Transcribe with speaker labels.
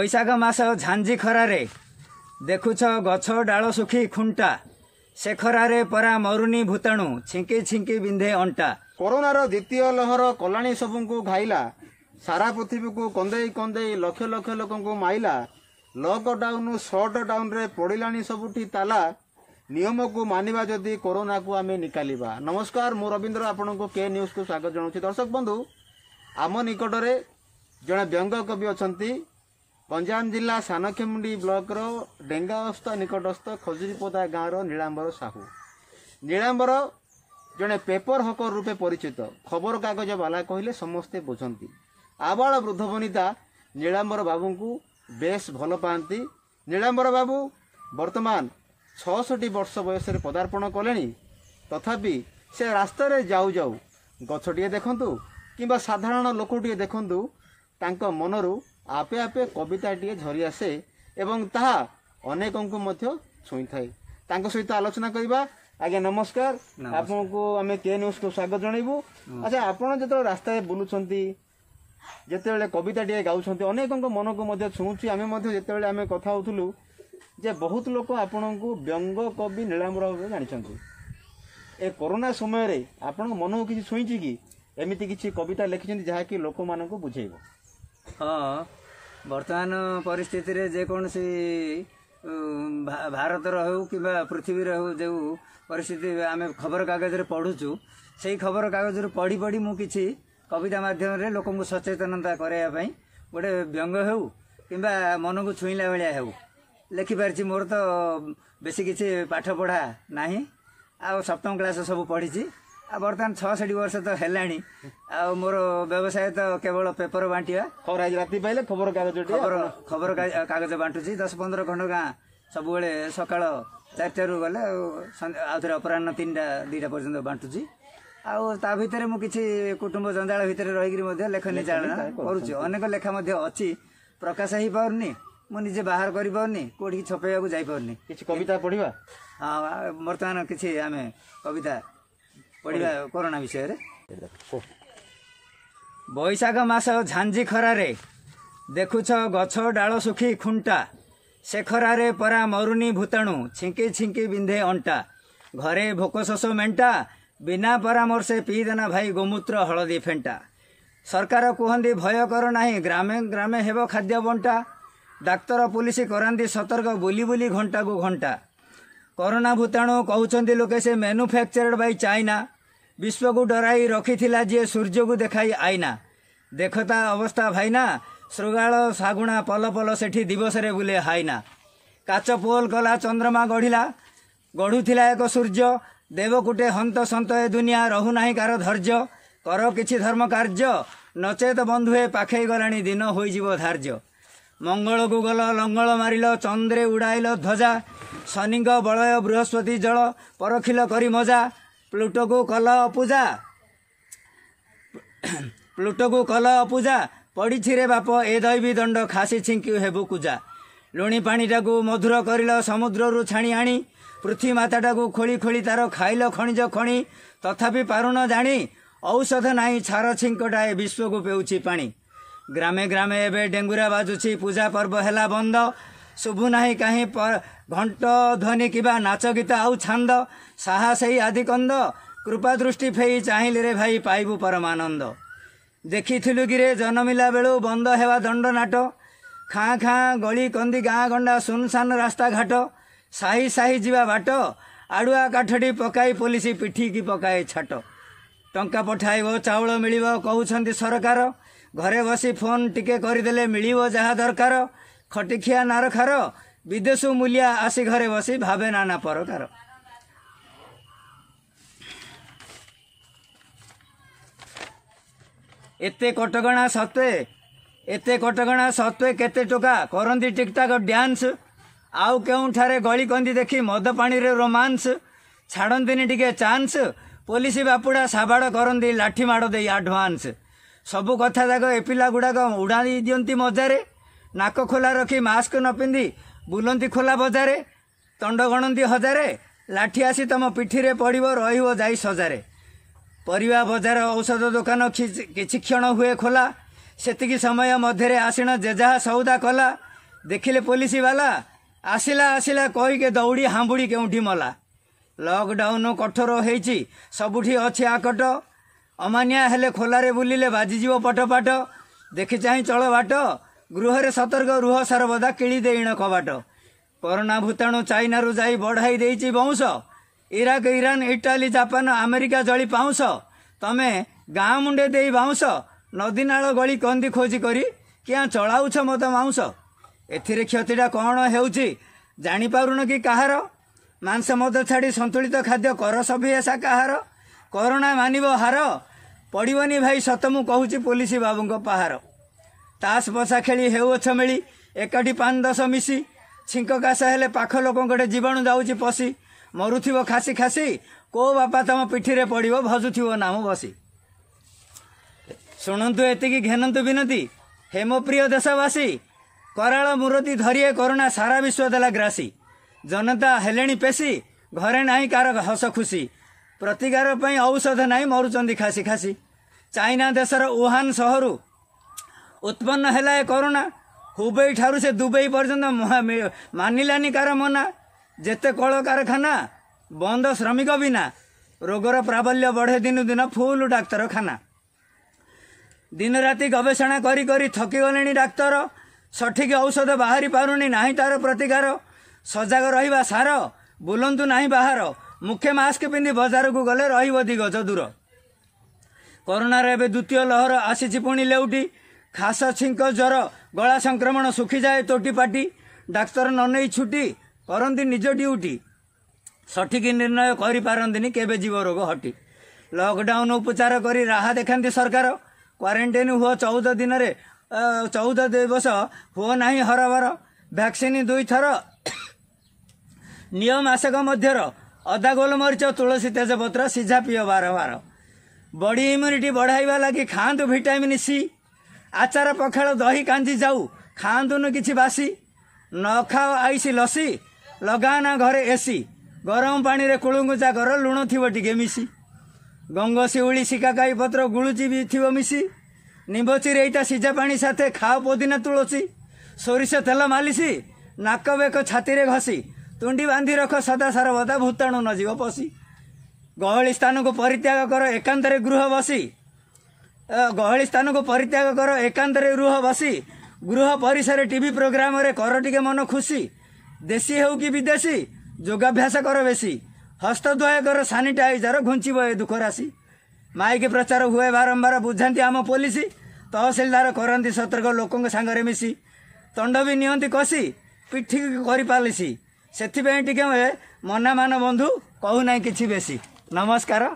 Speaker 1: ବୈଶାଖ ମାସ ଝାଞ୍ଜି ଖରାରେ ଦେଖୁଛ ଗଛ ଡାଳ ଶୁଖି ଖୁଣ୍ଟା ସେ ଖରାରେ ପରା ମରୁନି ଭୂତାଣୁ ଛିଙ୍କି ଛିଙ୍କି ବିନ୍ଧେ ଅଣ୍ଟା କରୋନାର
Speaker 2: ଦ୍ୱିତୀୟ ଲହର କଲାଣି ସବୁଙ୍କୁ ଘାଇଲା ସାରା ପୃଥିବୀକୁ କନ୍ଦେଇ କନ୍ଦେଇ ଲକ୍ଷ ଲକ୍ଷ ଲୋକଙ୍କୁ ମାଇଲା ଲକଡାଉନ ସଟଡାଉନରେ ପଡ଼ିଲାଣି ସବୁଠି ତାଲା ନିୟମକୁ ମାନିବା ଯଦି କରୋନାକୁ ଆମେ ନିକାଲିବା ନମସ୍କାର ମୁଁ ରବୀନ୍ଦ୍ର ଆପଣଙ୍କୁ କେ ନ୍ୟୁଜ୍କୁ ସ୍ୱାଗତ ଜଣାଉଛି ଦର୍ଶକ ବନ୍ଧୁ ଆମ ନିକଟରେ ଜଣେ ବ୍ୟଙ୍ଗ କବି ଅଛନ୍ତି ଗଞ୍ଜାମ ଜିଲ୍ଲା ସାନଖେମୁଣ୍ଡି ବ୍ଲକର ଡେଙ୍ଗାଅସ୍ତ ନିକଟସ୍ଥ ଖଜୁରୀପଦା ଗାଁର ନୀଳାମ୍ବର ସାହୁ ନୀଳାମ୍ବର ଜଣେ ପେପର ହକର ରୂପେ ପରିଚିତ ଖବରକାଗଜ ବାଲା କହିଲେ ସମସ୍ତେ ବୁଝନ୍ତି ଆବାଳ ବୃଦ୍ଧ ବନିତା ନୀଳାମ୍ବର ବାବୁଙ୍କୁ ବେଶ ଭଲ ପାଆନ୍ତି ନୀଳାମ୍ବର ବାବୁ ବର୍ତ୍ତମାନ ଛଅଷଠି ବର୍ଷ ବୟସରେ ପଦାର୍ପଣ କଲେଣି ତଥାପି ସେ ରାସ୍ତାରେ ଯାଉ ଯାଉ ଗଛଟିଏ ଦେଖନ୍ତୁ କିମ୍ବା ସାଧାରଣ ଲୋକଟିଏ ଦେଖନ୍ତୁ ତାଙ୍କ ମନରୁ ଆପେ ଆପେ କବିତାଟିଏ ଝରି ଆସେ ଏବଂ ତାହା ଅନେକଙ୍କୁ ମଧ୍ୟ ଛୁଇଁଥାଏ ତାଙ୍କ ସହିତ ଆଲୋଚନା କରିବା ଆଜ୍ଞା ନମସ୍କାର ଆପଣଙ୍କୁ ଆମେ କେ ନ୍ୟୁଜ୍କୁ ସ୍ୱାଗତ ଜଣାଇବୁ ଆଚ୍ଛା ଆପଣ ଯେତେବେଳେ ରାସ୍ତାରେ ବୁଲୁଛନ୍ତି ଯେତେବେଳେ କବିତାଟିଏ ଗାଉଛନ୍ତି ଅନେକଙ୍କ ମନକୁ ମଧ୍ୟ ଛୁଉଁଛି ଆମେ ମଧ୍ୟ ଯେତେବେଳେ ଆମେ କଥା ହେଉଥିଲୁ ଯେ ବହୁତ ଲୋକ ଆପଣଙ୍କୁ ବ୍ୟଙ୍ଗ କବି ନୀଳାମ୍ବର ଭାବେ ଜାଣିଛନ୍ତି ଏ କରୋନା ସମୟରେ ଆପଣଙ୍କ ମନକୁ କିଛି ଛୁଇଁଛି କି ଏମିତି କିଛି କବିତା ଲେଖିଛନ୍ତି ଯାହାକି ଲୋକମାନଙ୍କୁ ବୁଝେଇବ
Speaker 1: ହଁ ବର୍ତ୍ତମାନ ପରିସ୍ଥିତିରେ ଯେକୌଣସି ଭାରତର ହେଉ କିମ୍ବା ପୃଥିବୀର ହେଉ ଯେଉଁ ପରିସ୍ଥିତି ଆମେ ଖବରକାଗଜରେ ପଢ଼ୁଛୁ ସେଇ ଖବରକାଗଜରୁ ପଢ଼ି ପଢ଼ି ମୁଁ କିଛି କବିତା ମାଧ୍ୟମରେ ଲୋକଙ୍କୁ ସଚେତନତା କରାଇବା ପାଇଁ ଗୋଟେ ବ୍ୟଙ୍ଗ ହେଉ କିମ୍ବା ମନକୁ ଛୁଇଁଲା ଭଳିଆ ହେଉ ଲେଖିପାରିଛି ମୋର ତ ବେଶୀ କିଛି ପାଠ ପଢ଼ା ନାହିଁ ଆଉ ସପ୍ତମ କ୍ଲାସ୍ ସବୁ ପଢ଼ିଛି ବର୍ତ୍ତମାନ ଛଅଷଠି ବର୍ଷ ତ ହେଲାଣି ଆଉ ମୋର ବ୍ୟବସାୟ ତ କେବଳ ପେପର ବାଣ୍ଟିବା ଖବର ଆଜି ରାତି ପାଇଲେ ଖବର କାଗଜ ଖବର କାଗଜ ବାଣ୍ଟୁଛି ଦଶ ପନ୍ଦର ଖଣ୍ଡ ଗାଁ ସବୁବେଳେ ସକାଳ ଚାରିଟାରୁ ଗଲେ ଆଉ ଥରେ ଅପରାହ୍ନ ତିନିଟା ଦୁଇଟା ପର୍ଯ୍ୟନ୍ତ ବାଣ୍ଟୁଛି ଆଉ ତା ଭିତରେ ମୁଁ କିଛି କୁଟୁମ୍ବ ଜଞ୍ଜାଳ ଭିତରେ ରହିକିରି ମଧ୍ୟ ଲେଖା ଚାଳନା କରୁଛି ଅନେକ ଲେଖା ମଧ୍ୟ ଅଛି ପ୍ରକାଶ ହେଇପାରୁନି ମୁଁ ନିଜେ ବାହାର କରିପାରୁନି କେଉଁଠିକି ଛପେଇବାକୁ ଯାଇପାରୁନି କିଛି କବିତା ପଢିବା ହଁ ବର୍ତ୍ତମାନ କିଛି ଆମେ କବିତା ପଢିବା କରୋନା ବିଷୟରେ ବୈଶାଖ ମାସ ଝାଞ୍ଜି ଖରାରେ ଦେଖୁଛ ଗଛ ଡାଳ ଶୁଖି ଖୁଣ୍ଟା ସେ ଖରାରେ ପରା ମରୁନି ଭୂତାଣୁ ଛିଙ୍କି ଛିଙ୍କି ବିନ୍ଧେ ଅଣ୍ଟା ଘରେ ଭୋକ ଶୋଷ ମେଣ୍ଟା ବିନା ପରାମର୍ଶେ ପିଇଦେନା ଭାଇ ଗୋମୂତ୍ର ହଳଦୀ ଫେଣ୍ଟା ସରକାର କୁହନ୍ତି ଭୟ କର ନାହିଁ ଗ୍ରାମେ ଗ୍ରାମେ ହେବ ଖାଦ୍ୟ ବଣ୍ଟା ଡାକ୍ତର ପୋଲିସ କରାନ୍ତି ସତର୍କ ବୁଲି ବୁଲି ଘଣ୍ଟାକୁ ଘଣ୍ଟା କରୋନା ଭୂତାଣୁ କହୁଛନ୍ତି ଲୋକେ ସେ ମ୍ୟାନୁଫ୍ୟାକ୍ଚରଡ୍ ବାଇ ଚାଇନା ବିଶ୍ୱକୁ ଡରାଇ ରଖିଥିଲା ଯିଏ ସୂର୍ଯ୍ୟକୁ ଦେଖାଇ ଆଇନା ଦେଖତା ଅବସ୍ଥା ଭାଇନା ଶୃଗାଳ ଶାଗୁଣା ପଲ ପଲ ସେଠି ଦିବସରେ ବୁଲେ ହାଇନା କାଚ ପୋଲ କଲା ଚନ୍ଦ୍ରମା ଗଢ଼ିଲା ଗଢ଼ୁଥିଲା ଏକ ସୂର୍ଯ୍ୟ ଦେବକୁଟେ ହନ୍ତ ସନ୍ତ ଏ ଦୁନିଆ ରହୁନାହିଁ କାହାର ଧୈର୍ଯ୍ୟ କର କିଛି ଧର୍ମ କାର୍ଯ୍ୟ ନଚେତ ବନ୍ଧୁ ହେ ପାଖେଇ ଗଲାଣି ଦିନ ହୋଇଯିବ ଧାର୍ଯ୍ୟ ମଙ୍ଗଳକୁ ଗଲ ଲଙ୍ଗଳ ମାରିଲ ଚନ୍ଦ୍ରେ ଉଡ଼ାଇଲ ଧ୍ୱଜା ଶନିଙ୍କ ବଳୟ ବୃହସ୍ପତି ଜଳ ପରଖିଲ କରି ମଜା ପ୍ଲୁଟୋକୁ କଲ ଅପୂଜା ପ୍ଲୁଟୋକୁ କଲ ଅପୂଜା ପଡ଼ିଛି ରେ ବାପ ଏ ଦୈବୀ ଦଣ୍ଡ ଖାସି ଛିଙ୍କି ହେବୁ କୁଜା ଲୁଣି ପାଣିଟାକୁ ମଧୁର କରିଲ ସମୁଦ୍ରରୁ ଛାଣି ଆଣି ପୃଥିବୀ ମାତାଟାକୁ ଖୋଳି ଖୋଳି ତାର ଖାଇଲ ଖଣିଜ ଖଣି ତଥାପି ପାରୁନ ଜାଣି ଔଷଧ ନାହିଁ ଛାର ଛିଙ୍କଟାଏ ବିଶ୍ୱକୁ ପେଉଛି ପାଣି ଗ୍ରାମେ ଗ୍ରାମେ ଏବେ ଡେଙ୍ଗୁରା ବାଜୁଛି ପୂଜା ପର୍ବ ହେଲା ବନ୍ଦ ଶୁଭୁ ନାହିଁ କାହିଁ ଘଣ୍ଟ ଧ୍ୱନି କିମ୍ବା ନାଚ ଗୀତ ଆଉ ଛାନ୍ଦ ସାହା ସେଇ ଆଦି କନ୍ଦ କୃପା ଦୃଷ୍ଟି ଫେଇ ଚାହିଁଲି ରେ ଭାଇ ପାଇବୁ ପରମାନନ୍ଦ ଦେଖିଥିଲୁ କିରେ ଜନ୍ମିଲା ବେଳୁ ବନ୍ଦ ହେବା ଦଣ୍ଡ ନାଟ ଖାଁ ଖାଁ ଗଳି କନ୍ଦି ଗାଁ ଗଣ୍ଡା ଶୂନଶାନ ରାସ୍ତାଘାଟ ସାହି ସାହି ଯିବା ବାଟ ଆଡ଼ୁଆ କାଠଟି ପକାଇ ପୋଲିସ ପିଠିକି ପକାଏ ଛାଟ ଟଙ୍କା ପଠାଇବ ଚାଉଳ ମିଳିବ କହୁଛନ୍ତି ସରକାର ଘରେ ବସି ଫୋନ୍ ଟିକେ କରିଦେଲେ ମିଳିବ ଯାହା ଦରକାର ଖଟିଖିଆ ନାରଖାର ବିଦେଶ ମୂଲିଆ ଆସି ଘରେ ବସି ଭାବେ ନାନା ପରକାର ଏତେ କଟକଣା ସତ୍ତ୍ୱେ ଏତେ କଟକଣା ସତ୍ତ୍ୱେ କେତେ ଟଙ୍କା କରନ୍ତି ଟିକଟକ୍ ଡ୍ୟାନ୍ସ ଆଉ କେଉଁଠାରେ ଗଳି କନ୍ଦି ଦେଖି ମଦ ପାଣିରେ ରୋମାନ୍ସ ଛାଡ଼ନ୍ତିନି ଟିକେ ଚାନ୍ସ ପୋଲିସ ବାପୁଡ଼ା ସାବାଡ଼ କରନ୍ତି ଲାଠି ମାଡ଼ ଦେଇ ଆଡ଼ଭାନ୍ସ ସବୁ କଥା ଯାକ ଏ ପିଲା ଗୁଡ଼ାକ ଉଡ଼ାଣି ଦିଅନ୍ତି ମଜାରେ ନାକ ଖୋଲା ରଖି ମାସ୍କ ନ ପିନ୍ଧି ବୁଲନ୍ତି ଖୋଲା ବଜାରେ ତଣ୍ଡ ଗଣନ୍ତି ହଜାରେ ଲାଠି ଆସି ତମ ପିଠିରେ ପଡ଼ିବ ରହିବ ଯାଇ ସଜାରେ ପରିବା ବଜାର ଔଷଧ ଦୋକାନ କିଛି କ୍ଷଣ ହୁଏ ଖୋଲା ସେତିକି ସମୟ ମଧ୍ୟରେ ଆସିଣ ଜେଜାହା ସଉଦା କଲା ଦେଖିଲେ ପୋଲିସ ବାଲା ଆସିଲା ଆସିଲା କହିକି ଦୌଡ଼ି ହାମ୍ବୁଡ଼ି କେଉଁଠି ମଲା ଲକ୍ଡାଉନ୍ କଠୋର ହେଇଛି ସବୁଠି ଅଛି ଆକଟ ଅମାନିଆ ହେଲେ ଖୋଲାରେ ବୁଲିଲେ ବାଜିଯିବ ପଟ ପାଟ ଦେଖି ଚାହିଁ ଚଳ ବାଟ ଗୃହରେ ସତର୍କ ରୁହ ସର୍ବଦା କିଳିଦେ ଇଣ କବାଟ କରୋନା ଭୂତାଣୁ ଚାଇନାରୁ ଯାଇ ବଢ଼ାଇ ଦେଇଛି ବଉଁଶ Iraq Iran Italy Japan America ଜଳି ପାଉଁଶ ତମେ ଗାଁ ମୁଣ୍ଡେ ଦେଇ ବାଉଁଶ ନଦୀନାଳ ଗଳି କନ୍ଦି ଖୋଜି କରି କିଆଁ ଚଳାଉଛ ମୋତେ ମାଉଁଶ ଏଥିରେ କ୍ଷତିଟା କ'ଣ ହେଉଛି ଜାଣିପାରୁନ କି କାହାର ମାଂସ ମଦ ଛାଡ଼ି ସନ୍ତୁଳିତ ଖାଦ୍ୟ କର ସଭିଏସା କାହାର କରୋନା ମାନିବ ହାର ପଡ଼ିବନି ଭାଇ ସତ ମୁଁ କହୁଛି ପୋଲିସ ବାବୁଙ୍କ ପାହାର ତାସ୍ ବସା ଖେଳି ହେଉ ଅଛ ମିଳି ଏକାଠି ପାନ ଦଶ ମିଶି ଛିଙ୍କ କାଶ ହେଲେ ପାଖ ଲୋକଙ୍କଠେ ଜୀବାଣୁ ଯାଉଛି ପଶି ମରୁଥିବ ଖାସି ଖାସି କେଉଁ ବାପା ତମ ପିଠିରେ ପଡ଼ିବ ଭଜୁଥିବ ନାମ ବସି ଶୁଣନ୍ତୁ ଏତିକି ଘେନନ୍ତୁ ବିନତି ପ୍ରିୟ ଦେଶବାସୀ କରାଳ ମୁରତି ଧରିଏ କରୁଣା ସାରା ବିଶ୍ୱ ଦେଲା ଗ୍ରାସୀ ଜନତା ହେଲେଣି ପେଶୀ ଘରେ ନାହିଁ କାହାର ହସ ଖୁସି ପ୍ରତିକାର ପାଇଁ ଔଷଧ ନାହିଁ ମରୁଛନ୍ତି ଖାସି ଖାସି ଚାଇନା ଦେଶର ଉହାନ ସହରୁ ଉତ୍ପନ୍ନ ହେଲା ଏ କରୋନା ହୁବେଇ ଠାରୁ ସେ ଦୁବେଇ ପର୍ଯ୍ୟନ୍ତ ମାନିଲାନି କାହାର ମନା ଯେତେ କଳକାରଖାନା ବନ୍ଦ ଶ୍ରମିକ ବିନା ରୋଗର ପ୍ରାବଲ୍ୟ ବଢ଼େ ଦିନୁ ଦିନ ଫୁଲ୍ ଡାକ୍ତରଖାନା ଦିନ ରାତି ଗବେଷଣା କରି କରି ଥକିଗଲେଣି ଡାକ୍ତର ସଠିକ ଔଷଧ ବାହାରି ପାରୁନି ନାହିଁ ତାର ପ୍ରତିକାର ସଜାଗ ରହିବା ସାର ବୁଲନ୍ତୁ ନାହିଁ ବାହାର ମୁଖ୍ୟ ମାସ୍କ ପିନ୍ଧି ବଜାରକୁ ଗଲେ ରହିବ ଦୁଇ ଗଜ ଦୂର କରୋନାର ଏବେ ଦ୍ୱିତୀୟ ଲହର ଆସିଛି ପୁଣି ଲେଉଟି ଖାସ ଛିଙ୍କ ଜ୍ୱର ଗଳା ସଂକ୍ରମଣ ଶୁଖିଯାଏ ତୋଟି ପାଟି ଡାକ୍ତର ନ ନେଇ ଛୁଟି କରନ୍ତି ନିଜ ଡ୍ୟୁଟି ସଠିକ ନିର୍ଣ୍ଣୟ କରିପାରନ୍ତିନି କେବେ ଯିବ ରୋଗ ହଟି ଲକଡାଉନ ଉପଚାର କରି ରାହା ଦେଖାନ୍ତି ସରକାର କ୍ୱାରେଣ୍ଟାଇନ୍ ହୁଅ ଚଉଦ ଦିନରେ ଚଉଦ ଦିବସ ହୁଅ ନାହିଁ ହରବର ଭ୍ୟାକ୍ସିନ୍ ଦୁଇଥର ନିୟମାସକ ମଧ୍ୟର ଅଦା ଗୋଲମରିଚ ତୁଳସୀ ତେଜପତ୍ର ସିଝା ପିଅ ବାରମ୍ବାର ବଡ଼ି ଇମ୍ୟୁନିଟି ବଢ଼ାଇବା ଲାଗି ଖାଆନ୍ତୁ ଭିଟାମିନ୍ ସି ଆଚାର ପଖାଳ ଦହି କାଞ୍ଜି ଯାଉ ଖାଆନ୍ତୁନୁ କିଛି ବାସି ନ ଖାଅ ଆଇସି ଲସି ଲଗା ନା ଘରେ ଏସି ଗରମ ପାଣିରେ କୁଳୁଙ୍କୁ ଜାଗର ଲୁଣ ଥିବ ଟିକେ ମିଶି ଗଙ୍ଗ ଶିଉଳି ଶିକାକାଇ ପତ୍ର ଗୁଳୁଚି ବି ଥିବ ମିଶି ନିମ୍ବଚି ଚିରେଇଟା ସିଝା ପାଣି ସାଥେ ଖାଅ ପୋଦିନା ତୁଳସୀ ସୋରିଷ ତେଲ ମାଲିସି ନାକ ବେକ ଛାତିରେ ଘଷି ତୁଣ୍ଡି ବାନ୍ଧି ରଖ ସଦା ସର୍ବଦା ଭୂତାଣୁ ନଯିବ ପଶି ଗହଳି ସ୍ଥାନକୁ ପରିତ୍ୟାଗ କର ଏକାନ୍ତରେ ଗୃହ ବସି ଗହଳି ସ୍ଥାନକୁ ପରିତ୍ୟାଗ କର ଏକାନ୍ତରେ ଗୃହ ବସି ଗୃହ ପରିସରେ ଟିଭି ପ୍ରୋଗ୍ରାମରେ କର ଟିକେ ମନ ଖୁସି ଦେଶୀ ହେଉ କି ବିଦେଶୀ ଯୋଗାଭ୍ୟାସ କର ବେଶୀ ହସ୍ତଧୁଆ କର ସାନିଟାଇଜର ଘୁଞ୍ଚିବ ଏ ଦୁଃଖ ରାଶି ମାଇକ ପ୍ରଚାର ହୁଏ ବାରମ୍ବାର ବୁଝାନ୍ତି ଆମ ପୋଲିସ ତହସିଲଦାର କରନ୍ତି ସତର୍କ ଲୋକଙ୍କ ସାଙ୍ଗରେ ମିଶି ତଣ୍ଡ ବି ନିଅନ୍ତି କଷି ପିଠି କରିପାରିଲିସି ସେଥିପାଇଁ ଟିକେ ମନା ମାନ ବନ୍ଧୁ କହୁନାହିଁ କିଛି ବେଶୀ ନମସ୍କାର